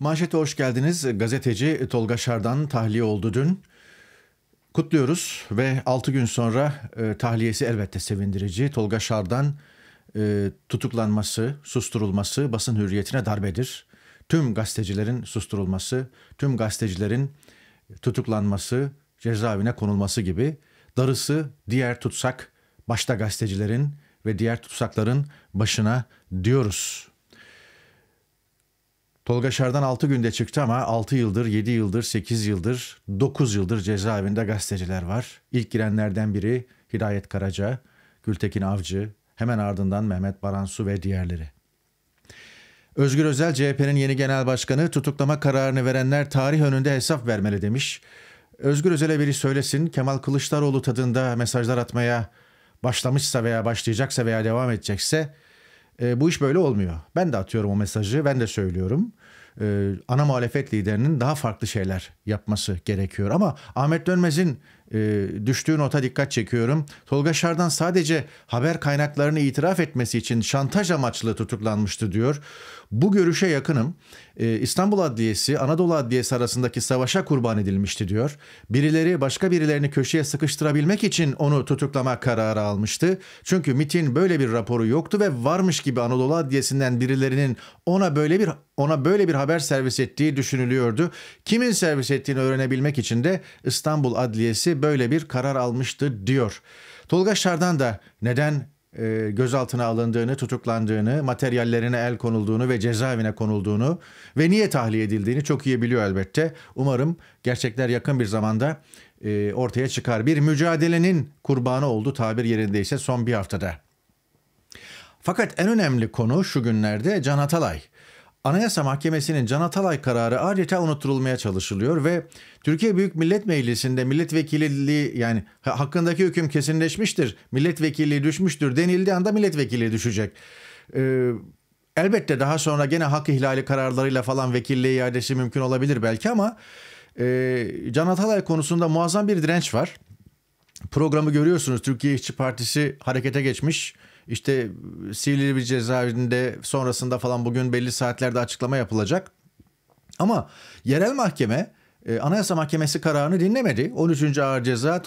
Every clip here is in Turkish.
Manşete hoş geldiniz. Gazeteci Tolga Şardan tahliye oldu dün. Kutluyoruz ve 6 gün sonra e, tahliyesi elbette sevindirici. Tolga Şardan e, tutuklanması, susturulması basın hürriyetine darbedir. Tüm gazetecilerin susturulması, tüm gazetecilerin tutuklanması, cezaevine konulması gibi darısı diğer tutsak başta gazetecilerin ve diğer tutsakların başına diyoruz Tolga Şardan 6 günde çıktı ama 6 yıldır, 7 yıldır, 8 yıldır, 9 yıldır cezaevinde gazeteciler var. İlk girenlerden biri Hidayet Karaca, Gültekin Avcı, hemen ardından Mehmet Baransu ve diğerleri. Özgür Özel CHP'nin yeni genel başkanı tutuklama kararını verenler tarih önünde hesap vermeli demiş. Özgür Özel'e biri söylesin Kemal Kılıçdaroğlu tadında mesajlar atmaya başlamışsa veya başlayacaksa veya devam edecekse e, bu iş böyle olmuyor. Ben de atıyorum o mesajı, ben de söylüyorum. E, ana muhalefet liderinin daha farklı şeyler yapması gerekiyor. Ama Ahmet Dönmez'in e, düştüğü nota dikkat çekiyorum. Tolga Şar'dan sadece haber kaynaklarını itiraf etmesi için şantaj amaçlı tutuklanmıştı diyor. Bu görüşe yakınım. E, İstanbul Adliyesi, Anadolu Adliyesi arasındaki savaşa kurban edilmişti diyor. Birileri başka birilerini köşeye sıkıştırabilmek için onu tutuklama kararı almıştı. Çünkü MIT'in böyle bir raporu yoktu ve varmış gibi Anadolu Adliyesi'nden birilerinin ona böyle bir ona böyle bir haber servis ettiği düşünülüyordu. Kimin servis ettiğini öğrenebilmek için de İstanbul Adliyesi böyle bir karar almıştı diyor. Tolga Şardan da neden e, gözaltına alındığını, tutuklandığını, materyallerine el konulduğunu ve cezaevine konulduğunu ve niye tahliye edildiğini çok iyi biliyor elbette. Umarım gerçekler yakın bir zamanda e, ortaya çıkar. Bir mücadelenin kurbanı oldu tabir yerindeyse son bir haftada. Fakat en önemli konu şu günlerde Can Atalay. Anayasa Mahkemesi'nin Can Atalay kararı adeta unutturulmaya çalışılıyor ve Türkiye Büyük Millet Meclisi'nde milletvekilliği yani hakkındaki hüküm kesinleşmiştir, milletvekilliği düşmüştür denildiği anda milletvekili düşecek. Ee, elbette daha sonra gene hak ihlali kararlarıyla falan vekilliği iadesi mümkün olabilir belki ama e, Can Atalay konusunda muazzam bir direnç var programı görüyorsunuz. Türkiye İşçi Partisi harekete geçmiş. İşte e, Silivri cezaevinde sonrasında falan bugün belli saatlerde açıklama yapılacak. Ama yerel mahkeme ee, Anayasa Mahkemesi kararını dinlemedi. 13. Ağır Ceza e,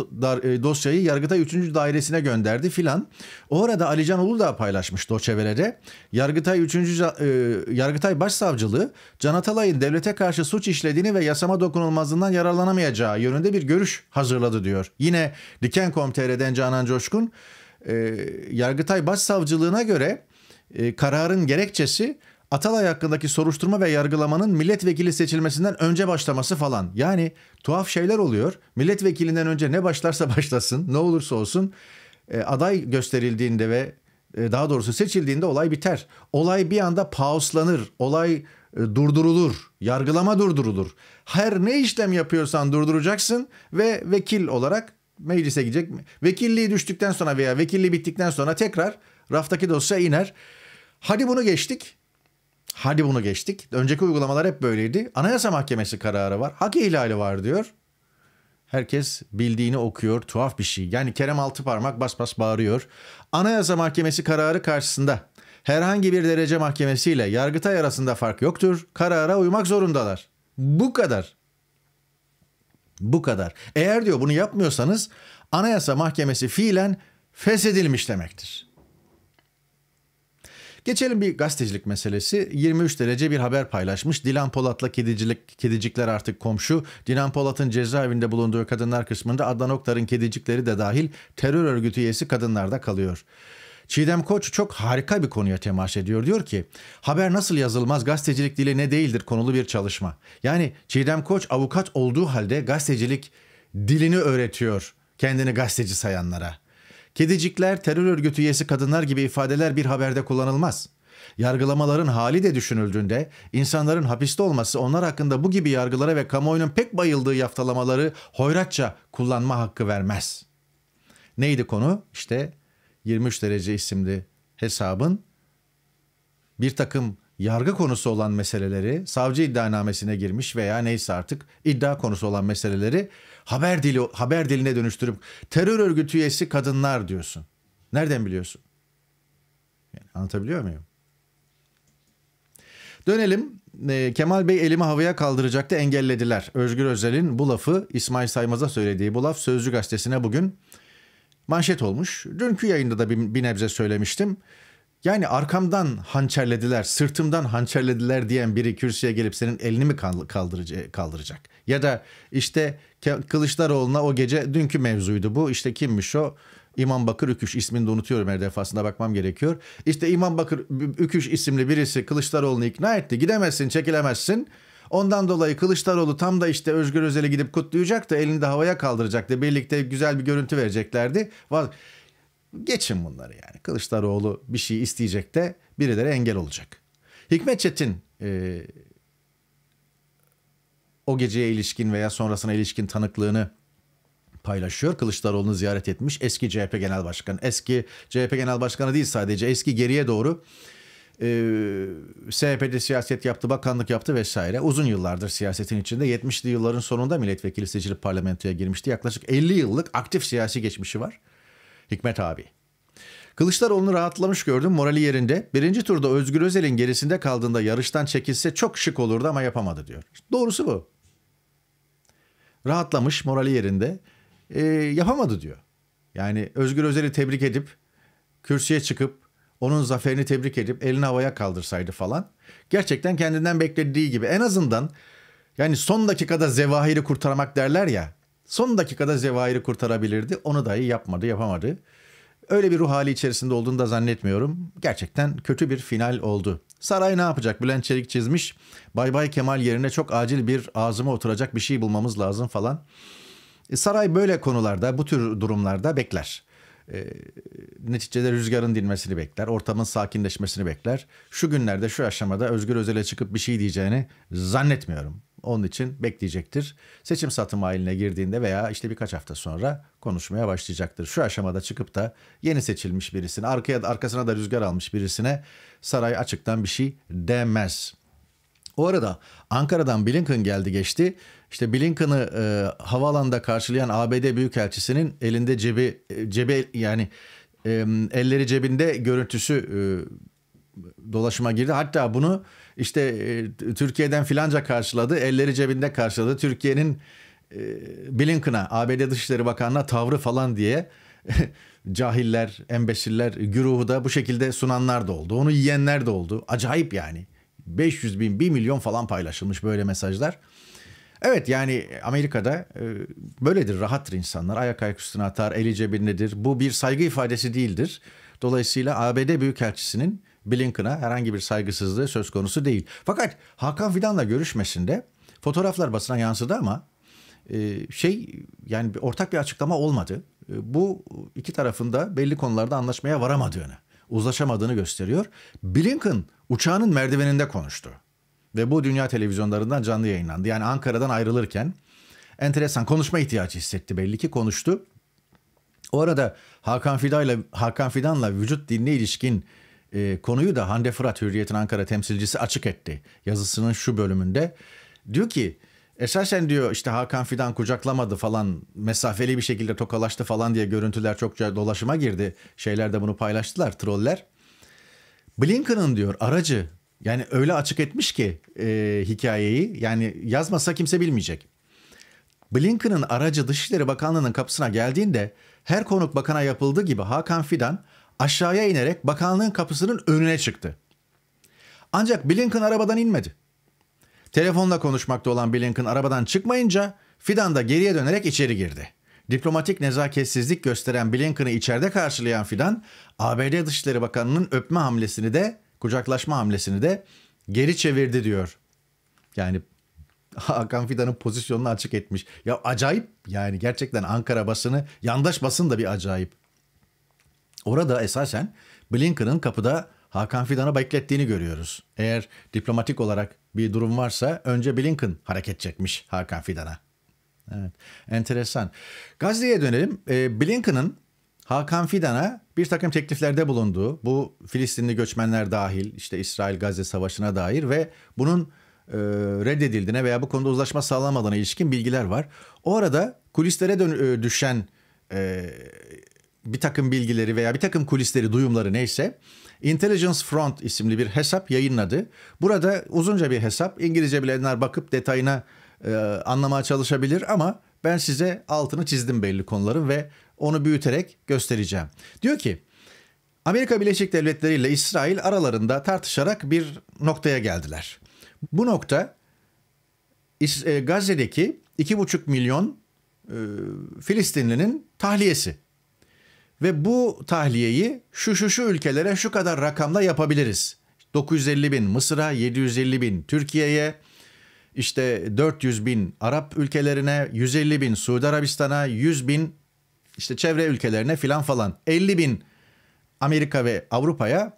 dosyayı Yargıtay 3. Dairesi'ne gönderdi filan. Orada Alican da paylaşmış Doçevele'de. Yargıtay 3. E, Yargıtay Başsavcılığı Can Atalay'ın devlete karşı suç işlediğini ve yasama dokunulmazlığından yararlanamayacağı yönünde bir görüş hazırladı diyor. Yine Diken.com.tr'den Canan Coşkun e, Yargıtay Başsavcılığına göre kararın gerekçesi Atalay hakkındaki soruşturma ve yargılamanın milletvekili seçilmesinden önce başlaması falan. Yani tuhaf şeyler oluyor. Milletvekilinden önce ne başlarsa başlasın, ne olursa olsun e, aday gösterildiğinde ve e, daha doğrusu seçildiğinde olay biter. Olay bir anda pauslanır. Olay e, durdurulur. Yargılama durdurulur. Her ne işlem yapıyorsan durduracaksın ve vekil olarak meclise gidecek. Vekilliği düştükten sonra veya vekilliği bittikten sonra tekrar raftaki dosya iner. Hadi bunu geçtik. Hadi bunu geçtik. Önceki uygulamalar hep böyleydi. Anayasa Mahkemesi kararı var. Hak ihlali var diyor. Herkes bildiğini okuyor. Tuhaf bir şey. Yani Kerem Altıparmak bas bas bağırıyor. Anayasa Mahkemesi kararı karşısında herhangi bir derece mahkemesiyle Yargıtay arasında fark yoktur. Karara uymak zorundalar. Bu kadar. Bu kadar. Eğer diyor bunu yapmıyorsanız Anayasa Mahkemesi fiilen feshedilmiş demektir. Geçelim bir gazetecilik meselesi. 23 derece bir haber paylaşmış. Dilan Polat'la kedicilik, kedicikler artık komşu. Dilan Polat'ın cezaevinde bulunduğu kadınlar kısmında Adnan Oktar'ın kedicikleri de dahil terör örgütü üyesi kadınlarda kalıyor. Çiğdem Koç çok harika bir konuya temas ediyor. Diyor ki haber nasıl yazılmaz gazetecilik dili ne değildir konulu bir çalışma. Yani Çiğdem Koç avukat olduğu halde gazetecilik dilini öğretiyor kendini gazeteci sayanlara. Kedicikler, terör örgütü üyesi kadınlar gibi ifadeler bir haberde kullanılmaz. Yargılamaların hali de düşünüldüğünde insanların hapiste olması onlar hakkında bu gibi yargılara ve kamuoyunun pek bayıldığı yaftalamaları hoyratça kullanma hakkı vermez. Neydi konu? İşte 23 derece isimli hesabın bir takım yargı konusu olan meseleleri savcı iddianamesine girmiş veya neyse artık iddia konusu olan meseleleri haber dili haber diline dönüştürüp terör örgütü üyesi kadınlar diyorsun. Nereden biliyorsun? Yani anlatabiliyor muyum? Dönelim. Ee, Kemal Bey elimi havaya kaldıracaktı engellediler. Özgür Özel'in bu lafı İsmail Saymaz'a söylediği bu laf Sözcü Gazetesi'ne bugün manşet olmuş. Dünkü yayında da bir, bir nebze söylemiştim. Yani arkamdan hançerlediler, sırtımdan hançerlediler diyen biri kürsüye gelip senin elini mi kaldıracak? Ya da işte Kılıçdaroğlu'na o gece dünkü mevzuydu bu. İşte kimmiş o? İmam Bakır Üküş ismini de unutuyorum her defasında bakmam gerekiyor. İşte İmam Bakır Üküş isimli birisi Kılıçdaroğlu'nu ikna etti. Gidemezsin, çekilemezsin. Ondan dolayı Kılıçdaroğlu tam da işte Özgür Özel'e gidip kutlayacak da elini de havaya kaldıracak da birlikte güzel bir görüntü vereceklerdi. Geçin bunları yani. Kılıçdaroğlu bir şey isteyecek de birileri engel olacak. Hikmet Çetin e, o geceye ilişkin veya sonrasına ilişkin tanıklığını paylaşıyor. Kılıçdaroğlu'nu ziyaret etmiş eski CHP Genel Başkanı. Eski CHP Genel Başkanı değil sadece eski geriye doğru e, SHP'de siyaset yaptı, bakanlık yaptı vesaire. Uzun yıllardır siyasetin içinde 70'li yılların sonunda milletvekili seçilip parlamentoya girmişti. Yaklaşık 50 yıllık aktif siyasi geçmişi var. Hikmet abi. Kılıçdaroğlu'nu rahatlamış gördüm morali yerinde. Birinci turda Özgür Özel'in gerisinde kaldığında yarıştan çekilse çok şık olurdu ama yapamadı diyor. Doğrusu bu. Rahatlamış morali yerinde e, yapamadı diyor. Yani Özgür Özel'i tebrik edip kürsüye çıkıp onun zaferini tebrik edip elini havaya kaldırsaydı falan gerçekten kendinden beklediği gibi en azından yani son dakikada zevahiri kurtarmak derler ya Son dakikada Zevahir'i kurtarabilirdi. Onu dahi yapmadı, yapamadı. Öyle bir ruh hali içerisinde olduğunu da zannetmiyorum. Gerçekten kötü bir final oldu. Saray ne yapacak? Bülent Çelik çizmiş. Bay Bay Kemal yerine çok acil bir ağzıma oturacak bir şey bulmamız lazım falan. E, saray böyle konularda, bu tür durumlarda bekler. E, neticede rüzgarın dinmesini bekler, ortamın sakinleşmesini bekler. Şu günlerde, şu aşamada Özgür Özel'e çıkıp bir şey diyeceğini zannetmiyorum. Onun için bekleyecektir. Seçim satım haline girdiğinde veya işte birkaç hafta sonra konuşmaya başlayacaktır. Şu aşamada çıkıp da yeni seçilmiş birisine, arkaya arkasına da rüzgar almış birisine saray açıktan bir şey demez. O arada Ankara'dan Blinken geldi geçti. İşte Blinken'ı e, havaalanında karşılayan ABD Büyükelçisi'nin elinde cebi e, cebe yani e, elleri cebinde görüntüsü e, dolaşıma girdi. Hatta bunu işte e, Türkiye'den filanca karşıladı. Elleri cebinde karşıladı. Türkiye'nin e, Blinken'a, ABD Dışişleri Bakanı'na tavrı falan diye cahiller, embeşiller güruhu da bu şekilde sunanlar da oldu. Onu yiyenler de oldu. Acayip yani. 500 bin, 1 milyon falan paylaşılmış böyle mesajlar. Evet yani Amerika'da e, böyledir rahattır insanlar. Ayak ayak üstüne atar, eli cebindedir. Bu bir saygı ifadesi değildir. Dolayısıyla ABD Büyükelçisi'nin Blinken'a herhangi bir saygısızlığı söz konusu değil. Fakat Hakan Fidan'la görüşmesinde fotoğraflar basına yansıdı ama e, şey yani ortak bir açıklama olmadı. E, bu iki tarafında belli konularda anlaşmaya varamadığını, uzlaşamadığını gösteriyor. Blinken uçağının merdiveninde konuştu. Ve bu dünya televizyonlarından canlı yayınlandı. Yani Ankara'dan ayrılırken enteresan konuşma ihtiyacı hissetti belli ki konuştu. O arada Hakan Fidan'la Hakan Fidan'la vücut dinle ilişkin e, konuyu da Hande Fırat Hürriyet'in Ankara temsilcisi açık etti yazısının şu bölümünde. Diyor ki esasen diyor işte Hakan Fidan kucaklamadı falan mesafeli bir şekilde tokalaştı falan diye görüntüler çokça dolaşıma girdi. Şeyler de bunu paylaştılar troller. Blinken'ın diyor aracı yani öyle açık etmiş ki e, hikayeyi yani yazmasa kimse bilmeyecek. Blinken'ın aracı Dışişleri Bakanlığı'nın kapısına geldiğinde her konuk bakana yapıldığı gibi Hakan Fidan aşağıya inerek bakanlığın kapısının önüne çıktı. Ancak Blinken arabadan inmedi. Telefonla konuşmakta olan Blinken arabadan çıkmayınca Fidan da geriye dönerek içeri girdi. Diplomatik nezaketsizlik gösteren Blinken'ı içeride karşılayan Fidan, ABD Dışişleri Bakanı'nın öpme hamlesini de, kucaklaşma hamlesini de geri çevirdi diyor. Yani Hakan Fidan'ın pozisyonunu açık etmiş. Ya acayip yani gerçekten Ankara basını, yandaş basın da bir acayip. Orada esasen Blinken'ın kapıda Hakan Fidan'ı beklettiğini görüyoruz. Eğer diplomatik olarak bir durum varsa önce Blinken hareket çekmiş Hakan Fidan'a. Evet, enteresan. Gazze'ye dönelim. E, Blinken'ın Hakan Fidan'a bir takım tekliflerde bulunduğu, bu Filistinli göçmenler dahil, işte İsrail-Gazze savaşına dair ve bunun e, reddedildiğine veya bu konuda uzlaşma sağlanmadığına ilişkin bilgiler var. O arada kulislere dön- e, düşen e, bir takım bilgileri veya bir takım kulisleri, duyumları neyse Intelligence Front isimli bir hesap yayınladı. Burada uzunca bir hesap. İngilizce bilenler bakıp detayına e, anlamaya çalışabilir ama ben size altını çizdim belli konuların ve onu büyüterek göstereceğim. Diyor ki Amerika Birleşik Devletleri ile İsrail aralarında tartışarak bir noktaya geldiler. Bu nokta e, Gazze'deki 2,5 milyon e, Filistinlinin tahliyesi ve bu tahliyeyi şu şu şu ülkelere şu kadar rakamla yapabiliriz. 950 bin Mısır'a, 750 bin Türkiye'ye, işte 400 bin Arap ülkelerine, 150 bin Suudi Arabistan'a, 100 bin işte çevre ülkelerine filan falan, 50 bin Amerika ve Avrupa'ya,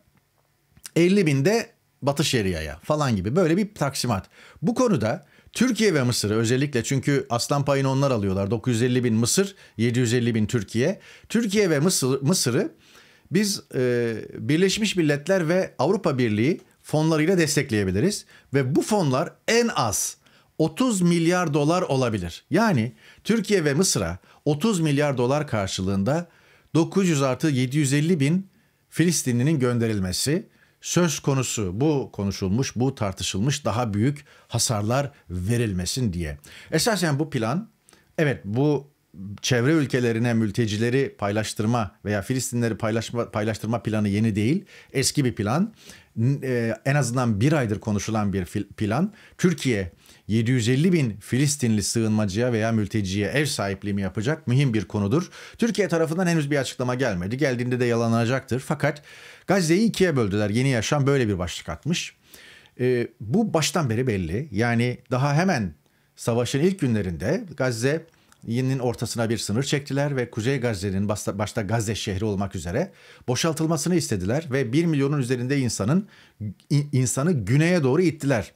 50 bin de Batı Şeria'ya falan gibi böyle bir taksimat. Bu konuda Türkiye ve Mısırı, özellikle çünkü aslan payını onlar alıyorlar. 950 bin Mısır, 750 bin Türkiye. Türkiye ve Mısır, Mısır'ı biz e, Birleşmiş Milletler ve Avrupa Birliği fonlarıyla destekleyebiliriz. Ve bu fonlar en az 30 milyar dolar olabilir. Yani Türkiye ve Mısır'a 30 milyar dolar karşılığında 900 artı 750 bin Filistinlinin gönderilmesi söz konusu bu konuşulmuş, bu tartışılmış daha büyük hasarlar verilmesin diye. Esasen bu plan evet bu çevre ülkelerine mültecileri paylaştırma veya Filistinleri paylaşma, paylaştırma planı yeni değil. Eski bir plan. E, en azından bir aydır konuşulan bir plan. Türkiye 750 bin Filistinli sığınmacıya veya mülteciye ev sahipliği mi yapacak mühim bir konudur. Türkiye tarafından henüz bir açıklama gelmedi. Geldiğinde de yalanacaktır. Fakat Gazze'yi ikiye böldüler. Yeni Yaşam böyle bir başlık atmış. E, bu baştan beri belli. Yani daha hemen savaşın ilk günlerinde Gazze Yenin ortasına bir sınır çektiler ve Kuzey Gazze'nin başta Gazze şehri olmak üzere boşaltılmasını istediler ve 1 milyonun üzerinde insanın insanı güneye doğru ittiler.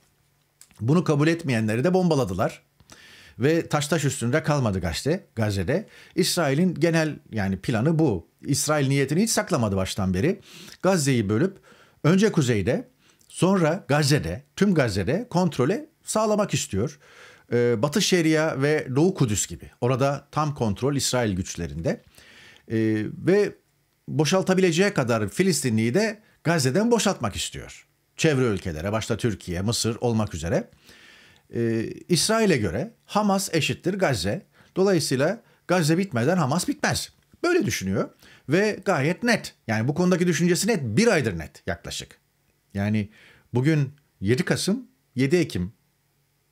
Bunu kabul etmeyenleri de bombaladılar ve taş taş üstünde kalmadı Gazze, Gazze'de. İsrail'in genel yani planı bu. İsrail niyetini hiç saklamadı baştan beri. Gazze'yi bölüp önce kuzeyde sonra Gazze'de tüm Gazze'de kontrole sağlamak istiyor. Ee, Batı Şeria ve Doğu Kudüs gibi. Orada tam kontrol İsrail güçlerinde. Ee, ve boşaltabileceği kadar Filistinliyi de Gazze'den boşaltmak istiyor çevre ülkelere başta Türkiye, Mısır olmak üzere e, İsrail'e göre Hamas eşittir Gazze. Dolayısıyla Gazze bitmeden Hamas bitmez. Böyle düşünüyor ve gayet net. Yani bu konudaki düşüncesi net. Bir aydır net yaklaşık. Yani bugün 7 Kasım, 7 Ekim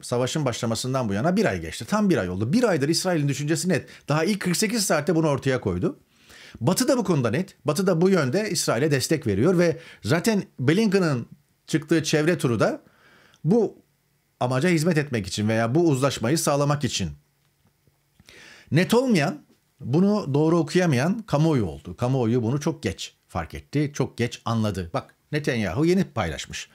savaşın başlamasından bu yana bir ay geçti. Tam bir ay oldu. Bir aydır İsrail'in düşüncesi net. Daha ilk 48 saatte bunu ortaya koydu. Batı da bu konuda net. Batı da bu yönde İsrail'e destek veriyor ve zaten Blinken'ın çıktığı çevre turu da bu amaca hizmet etmek için veya bu uzlaşmayı sağlamak için. Net olmayan, bunu doğru okuyamayan kamuoyu oldu. Kamuoyu bunu çok geç fark etti, çok geç anladı. Bak Netanyahu yeni paylaşmış.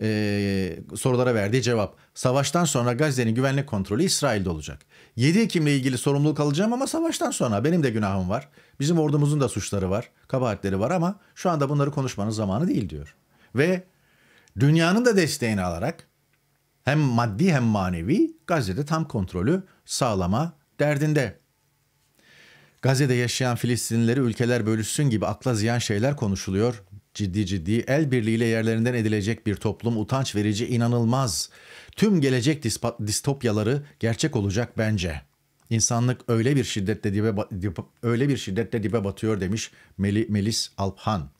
Ee, sorulara verdiği cevap. Savaştan sonra Gazze'nin güvenlik kontrolü İsrail'de olacak. 7 Ekim'le ilgili sorumluluk alacağım ama savaştan sonra benim de günahım var. Bizim ordumuzun da suçları var, kabahatleri var ama şu anda bunları konuşmanın zamanı değil diyor. Ve Dünyanın da desteğini alarak hem maddi hem manevi Gazze'de tam kontrolü sağlama derdinde. Gazze'de yaşayan Filistinlileri ülkeler bölüşsün gibi akla ziyan şeyler konuşuluyor. Ciddi ciddi el birliğiyle yerlerinden edilecek bir toplum utanç verici inanılmaz. Tüm gelecek distopyaları gerçek olacak bence. İnsanlık öyle bir şiddetle dibe öyle bir şiddetle dibe batıyor demiş Melis Alphan.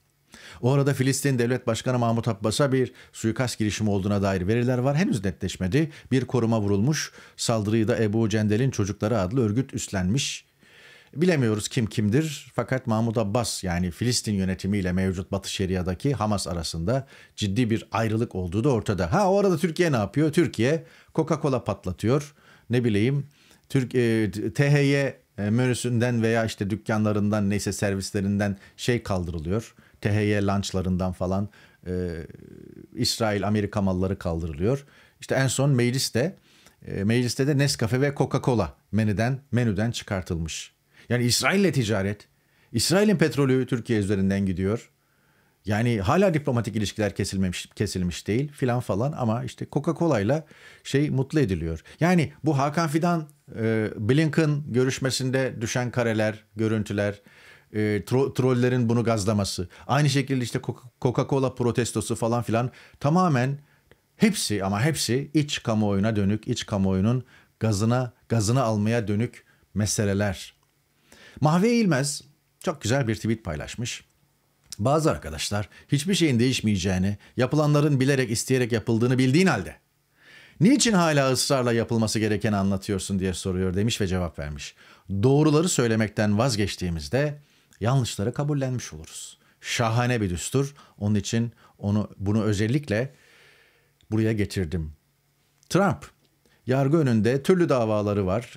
O arada Filistin Devlet Başkanı Mahmut Abbas'a bir suikast girişimi olduğuna dair veriler var. Henüz netleşmedi. Bir koruma vurulmuş. Saldırıyı da Ebu Cendel'in Çocukları adlı örgüt üstlenmiş. Bilemiyoruz kim kimdir fakat Mahmut Abbas yani Filistin yönetimiyle mevcut Batı Şeria'daki Hamas arasında ciddi bir ayrılık olduğu da ortada. Ha o arada Türkiye ne yapıyor? Türkiye Coca-Cola patlatıyor. Ne bileyim Türk e, THY menüsünden veya işte dükkanlarından neyse servislerinden şey kaldırılıyor. THY lançlarından falan e, İsrail Amerika malları kaldırılıyor. İşte en son mecliste e, mecliste de Nescafe ve Coca-Cola menüden menüden çıkartılmış. Yani İsrail'le ticaret. İsrail'in petrolü Türkiye üzerinden gidiyor. Yani hala diplomatik ilişkiler kesilmemiş kesilmiş değil filan falan ama işte Coca-Cola ile şey mutlu ediliyor. Yani bu Hakan Fidan e, Blinken görüşmesinde düşen kareler, görüntüler e, tro, trollerin bunu gazlaması. Aynı şekilde işte Coca-Cola protestosu falan filan tamamen hepsi ama hepsi iç kamuoyuna dönük, iç kamuoyunun gazına gazını almaya dönük meseleler. Mahve Eğilmez çok güzel bir tweet paylaşmış. Bazı arkadaşlar hiçbir şeyin değişmeyeceğini, yapılanların bilerek isteyerek yapıldığını bildiğin halde niçin hala ısrarla yapılması gerekeni anlatıyorsun diye soruyor demiş ve cevap vermiş. Doğruları söylemekten vazgeçtiğimizde yanlışları kabullenmiş oluruz. Şahane bir düstur. Onun için onu bunu özellikle buraya getirdim. Trump yargı önünde türlü davaları var.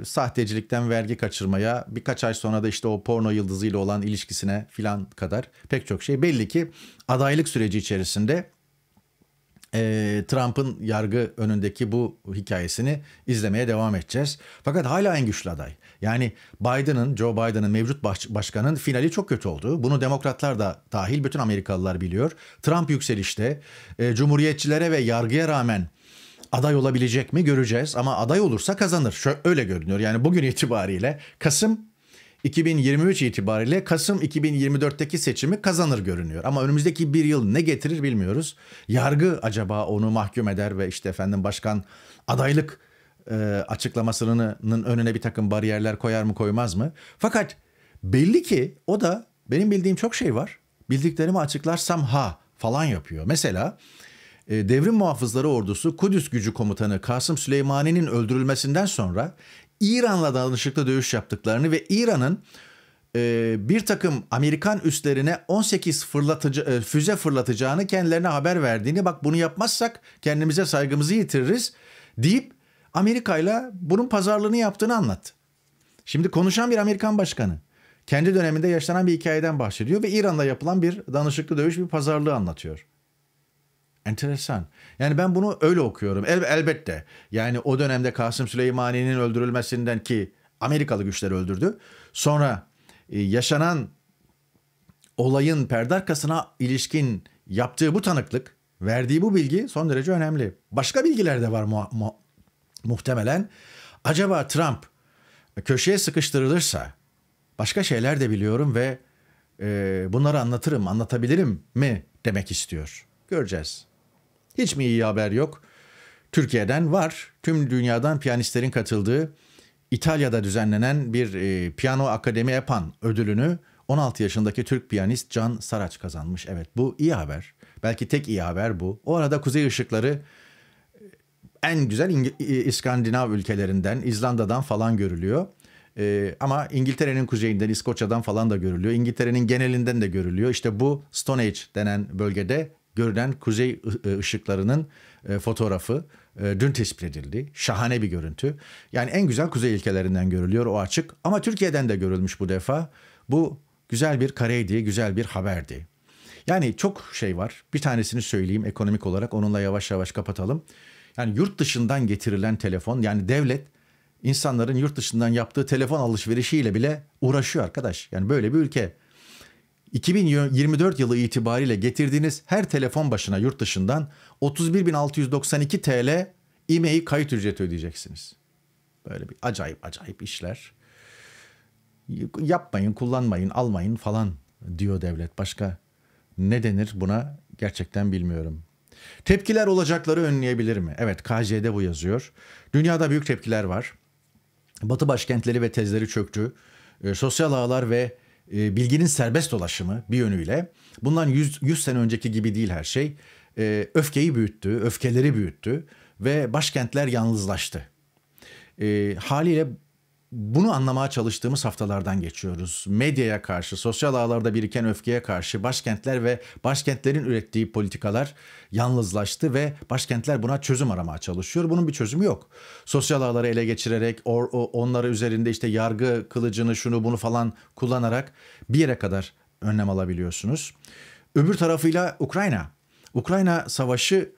E, sahtecilikten vergi kaçırmaya, birkaç ay sonra da işte o porno yıldızıyla olan ilişkisine filan kadar pek çok şey belli ki adaylık süreci içerisinde e, Trump'ın yargı önündeki bu hikayesini izlemeye devam edeceğiz. Fakat hala en güçlü aday. Yani Biden'ın, Joe Biden'ın mevcut baş, başkanın finali çok kötü oldu. Bunu demokratlar da dahil bütün Amerikalılar biliyor. Trump yükselişte. E, cumhuriyetçilere ve yargıya rağmen aday olabilecek mi göreceğiz ama aday olursa kazanır. Şöyle öyle görünüyor. Yani bugün itibariyle Kasım 2023 itibariyle Kasım 2024'teki seçimi kazanır görünüyor. Ama önümüzdeki bir yıl ne getirir bilmiyoruz. Yargı acaba onu mahkum eder ve işte efendim başkan adaylık e, açıklamasının önüne bir takım bariyerler koyar mı koymaz mı? Fakat belli ki o da benim bildiğim çok şey var. Bildiklerimi açıklarsam ha falan yapıyor. Mesela e, Devrim Muhafızları Ordusu Kudüs Gücü Komutanı Kasım Süleymani'nin öldürülmesinden sonra İran'la danışıklı dövüş yaptıklarını ve İran'ın e, bir takım Amerikan üslerine 18 fırlatıcı, e, füze fırlatacağını kendilerine haber verdiğini bak bunu yapmazsak kendimize saygımızı yitiririz deyip ile bunun pazarlığını yaptığını anlattı. Şimdi konuşan bir Amerikan başkanı kendi döneminde yaşanan bir hikayeden bahsediyor ve İran'da yapılan bir danışıklı dövüş bir pazarlığı anlatıyor. Enteresan. Yani ben bunu öyle okuyorum. El, elbette. Yani o dönemde Kasım Süleymani'nin öldürülmesinden ki Amerikalı güçler öldürdü. Sonra e, yaşanan olayın perde arkasına ilişkin yaptığı bu tanıklık, verdiği bu bilgi son derece önemli. Başka bilgiler de var mu- mu- muhtemelen. Acaba Trump köşeye sıkıştırılırsa başka şeyler de biliyorum ve e, bunları anlatırım, anlatabilirim mi demek istiyor. Göreceğiz. Hiç mi iyi haber yok? Türkiye'den var. Tüm dünyadan piyanistlerin katıldığı İtalya'da düzenlenen bir e, Piyano Akademi EPAN ödülünü 16 yaşındaki Türk piyanist Can Saraç kazanmış. Evet bu iyi haber. Belki tek iyi haber bu. O arada Kuzey Işıkları e, en güzel İng- İskandinav ülkelerinden, İzlanda'dan falan görülüyor. Ee, ama İngiltere'nin kuzeyinden, İskoçya'dan falan da görülüyor. İngiltere'nin genelinden de görülüyor. İşte bu Stone Age denen bölgede görünen kuzey ışıklarının e, fotoğrafı e, dün tespit edildi. Şahane bir görüntü. Yani en güzel kuzey ilkelerinden görülüyor o açık. Ama Türkiye'den de görülmüş bu defa. Bu güzel bir kareydi, güzel bir haberdi. Yani çok şey var. Bir tanesini söyleyeyim ekonomik olarak onunla yavaş yavaş kapatalım. Yani yurt dışından getirilen telefon yani devlet insanların yurt dışından yaptığı telefon alışverişiyle bile uğraşıyor arkadaş. Yani böyle bir ülke. 2024 yılı itibariyle getirdiğiniz her telefon başına yurt dışından 31.692 TL IMEI kayıt ücreti ödeyeceksiniz. Böyle bir acayip acayip işler. Yapmayın, kullanmayın, almayın falan diyor devlet. Başka ne denir buna gerçekten bilmiyorum. Tepkiler olacakları önleyebilir mi? Evet KJ'de bu yazıyor. Dünyada büyük tepkiler var. Batı başkentleri ve tezleri çöktü. E, sosyal ağlar ve ee, bilginin serbest dolaşımı bir yönüyle bundan 100, 100 sene önceki gibi değil her şey ee, öfkeyi büyüttü, öfkeleri büyüttü ve başkentler yalnızlaştı. Ee, haliyle bunu anlamaya çalıştığımız haftalardan geçiyoruz. Medyaya karşı, sosyal ağlarda biriken öfkeye karşı başkentler ve başkentlerin ürettiği politikalar yalnızlaştı ve başkentler buna çözüm aramaya çalışıyor. Bunun bir çözümü yok. Sosyal ağları ele geçirerek, or, onları üzerinde işte yargı kılıcını şunu bunu falan kullanarak bir yere kadar önlem alabiliyorsunuz. Öbür tarafıyla Ukrayna. Ukrayna savaşı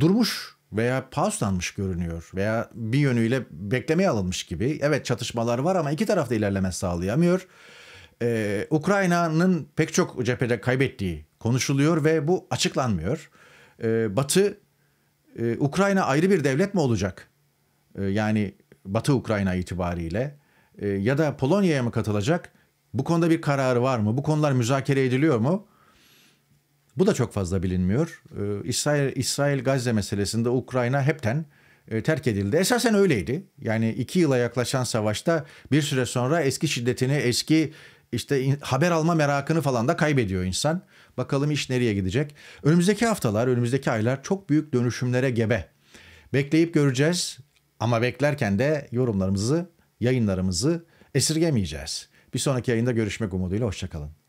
durmuş veya pauslanmış görünüyor veya bir yönüyle beklemeye alınmış gibi. Evet çatışmalar var ama iki taraf da ilerleme sağlayamıyor. Ee, Ukrayna'nın pek çok cephede kaybettiği konuşuluyor ve bu açıklanmıyor. Ee, Batı, e, Ukrayna ayrı bir devlet mi olacak? Ee, yani Batı Ukrayna itibariyle e, ya da Polonya'ya mı katılacak? Bu konuda bir kararı var mı? Bu konular müzakere ediliyor mu? Bu da çok fazla bilinmiyor. Ee, İsrail, İsrail Gazze meselesinde Ukrayna hepten e, terk edildi. Esasen öyleydi. Yani iki yıla yaklaşan savaşta bir süre sonra eski şiddetini, eski işte haber alma merakını falan da kaybediyor insan. Bakalım iş nereye gidecek. Önümüzdeki haftalar, önümüzdeki aylar çok büyük dönüşümlere gebe. Bekleyip göreceğiz ama beklerken de yorumlarımızı, yayınlarımızı esirgemeyeceğiz. Bir sonraki yayında görüşmek umuduyla hoşçakalın.